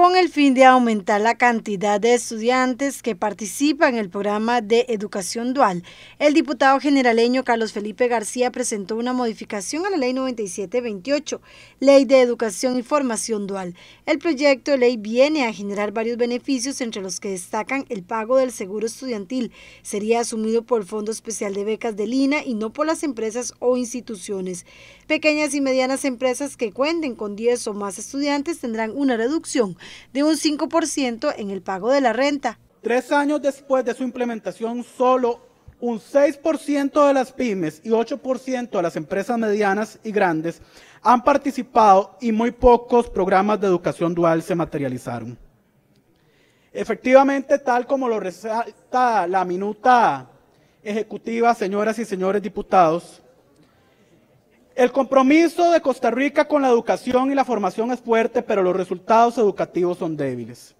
con el fin de aumentar la cantidad de estudiantes que participan en el programa de educación dual. El diputado generaleño Carlos Felipe García presentó una modificación a la Ley 9728, Ley de Educación y Formación Dual. El proyecto de ley viene a generar varios beneficios, entre los que destacan el pago del seguro estudiantil. Sería asumido por el Fondo Especial de Becas de Lina y no por las empresas o instituciones. Pequeñas y medianas empresas que cuenten con 10 o más estudiantes tendrán una reducción de un 5% en el pago de la renta. Tres años después de su implementación, solo un 6% de las pymes y 8% de las empresas medianas y grandes han participado y muy pocos programas de educación dual se materializaron. Efectivamente, tal como lo resalta la minuta ejecutiva, señoras y señores diputados, el compromiso de Costa Rica con la educación y la formación es fuerte, pero los resultados educativos son débiles.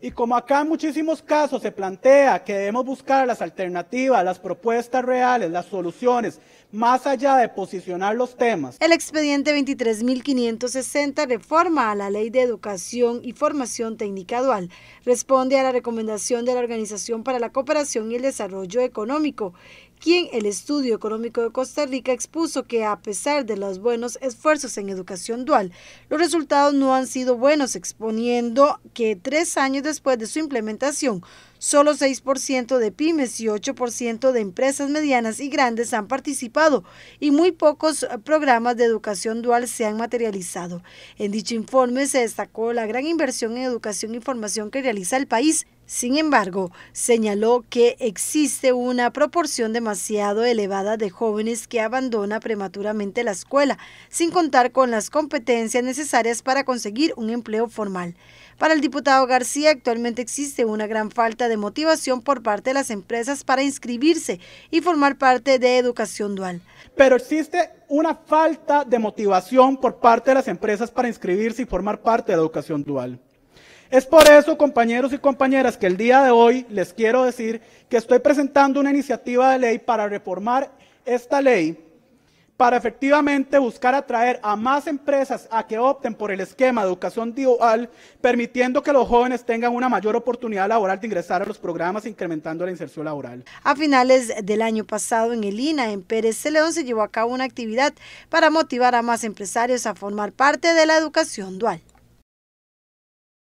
Y como acá en muchísimos casos se plantea que debemos buscar las alternativas, las propuestas reales, las soluciones, más allá de posicionar los temas. El expediente 23.560 reforma a la Ley de Educación y Formación Técnica Dual. Responde a la recomendación de la Organización para la Cooperación y el Desarrollo Económico quien el Estudio Económico de Costa Rica expuso que a pesar de los buenos esfuerzos en educación dual, los resultados no han sido buenos, exponiendo que tres años después de su implementación, Solo 6% de pymes y 8% de empresas medianas y grandes han participado y muy pocos eh, programas de educación dual se han materializado. En dicho informe se destacó la gran inversión en educación y formación que realiza el país. Sin embargo, señaló que existe una proporción demasiado elevada de jóvenes que abandona prematuramente la escuela, sin contar con las competencias necesarias para conseguir un empleo formal. Para el diputado García, actualmente existe una gran falta de motivación por parte de las empresas para inscribirse y formar parte de educación dual. Pero existe una falta de motivación por parte de las empresas para inscribirse y formar parte de educación dual. Es por eso, compañeros y compañeras, que el día de hoy les quiero decir que estoy presentando una iniciativa de ley para reformar esta ley para efectivamente buscar atraer a más empresas a que opten por el esquema de educación dual, permitiendo que los jóvenes tengan una mayor oportunidad laboral de ingresar a los programas, incrementando la inserción laboral. A finales del año pasado en el INA, en Pérez Celeón, se llevó a cabo una actividad para motivar a más empresarios a formar parte de la educación dual.